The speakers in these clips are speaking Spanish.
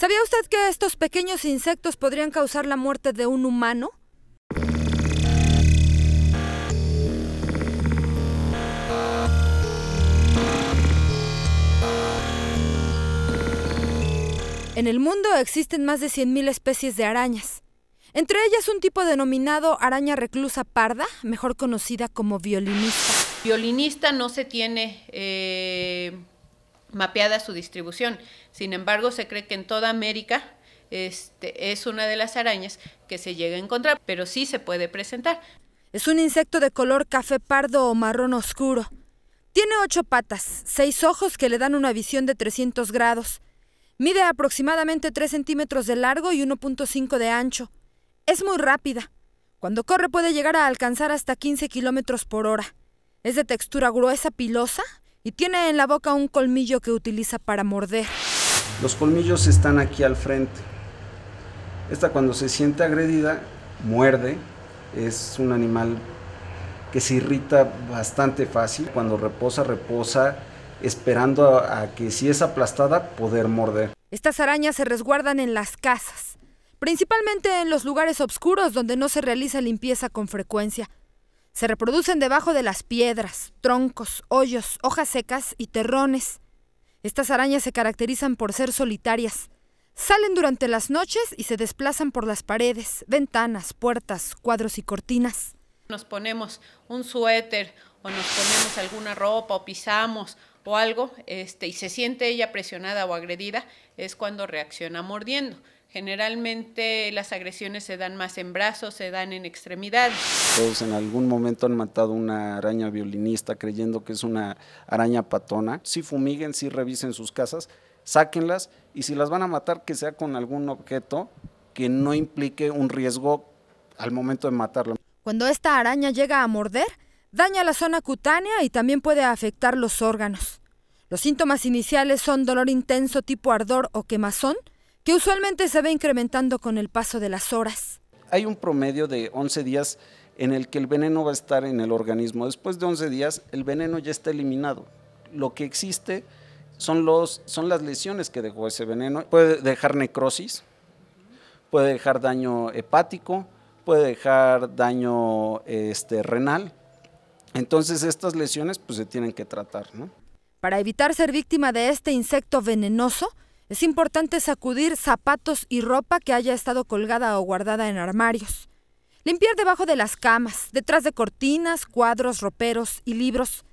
¿Sabía usted que estos pequeños insectos podrían causar la muerte de un humano? En el mundo existen más de 100.000 especies de arañas. Entre ellas un tipo denominado araña reclusa parda, mejor conocida como violinista. Violinista no se tiene eh, mapeada su distribución. Sin embargo, se cree que en toda América este, es una de las arañas que se llega a encontrar, pero sí se puede presentar. Es un insecto de color café pardo o marrón oscuro. Tiene ocho patas, seis ojos que le dan una visión de 300 grados. Mide aproximadamente 3 centímetros de largo y 1.5 de ancho. Es muy rápida. Cuando corre puede llegar a alcanzar hasta 15 kilómetros por hora. Es de textura gruesa, pilosa, y tiene en la boca un colmillo que utiliza para morder. Los colmillos están aquí al frente. Esta cuando se siente agredida, muerde. Es un animal que se irrita bastante fácil. Cuando reposa, reposa esperando a, que si es aplastada, poder morder. Estas arañas se resguardan en las casas, principalmente en los lugares oscuros donde no se realiza limpieza con frecuencia. Se reproducen debajo de las piedras, troncos, hoyos, hojas secas y terrones. Estas arañas se caracterizan por ser solitarias. Salen durante las noches y se desplazan por las paredes, ventanas, puertas, cuadros y cortinas. Nos ponemos un suéter o nos ponemos alguna ropa o pisamos o algo este, y se siente ella presionada o agredida, es cuando reacciona mordiendo. Generalmente las agresiones se dan más en brazos, se dan en extremidades. Todos en algún momento han matado una araña violinista creyendo que es una araña patona. Si fumiguen, si revisen sus casas, sáquenlas y si las van a matar que sea con algún objeto que no implique un riesgo al momento de matarla. Cuando esta araña llega a morder, daña la zona cutánea y también puede afectar los órganos. Los síntomas iniciales son dolor intenso tipo ardor o quemazón, que usualmente se va incrementando con el paso de las horas. Hay un promedio de 11 días en el que el veneno va a estar en el organismo. Después de 11 días, el veneno ya está eliminado. Lo que existe son, los, son las lesiones que dejó ese veneno. Puede dejar necrosis, puede dejar daño hepático, puede dejar daño este, renal. Entonces estas lesiones pues, se tienen que tratar. Para evitar ser víctima de este insecto venenoso, es importante sacudir zapatos y ropa que haya estado colgada o guardada en armarios. Limpiar debajo de las camas, detrás de cortinas, cuadros, roperos y libros.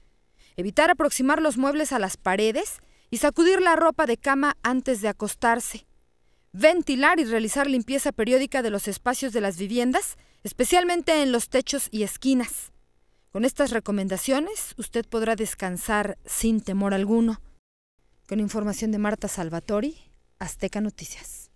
Evitar aproximar los muebles a las paredes y sacudir la ropa de cama antes de acostarse. Ventilar y realizar limpieza periódica de los espacios de las viviendas, especialmente en los techos y esquinas. Con estas recomendaciones, usted podrá descansar sin temor alguno. Con información de Marta Salvatori, Azteca Noticias.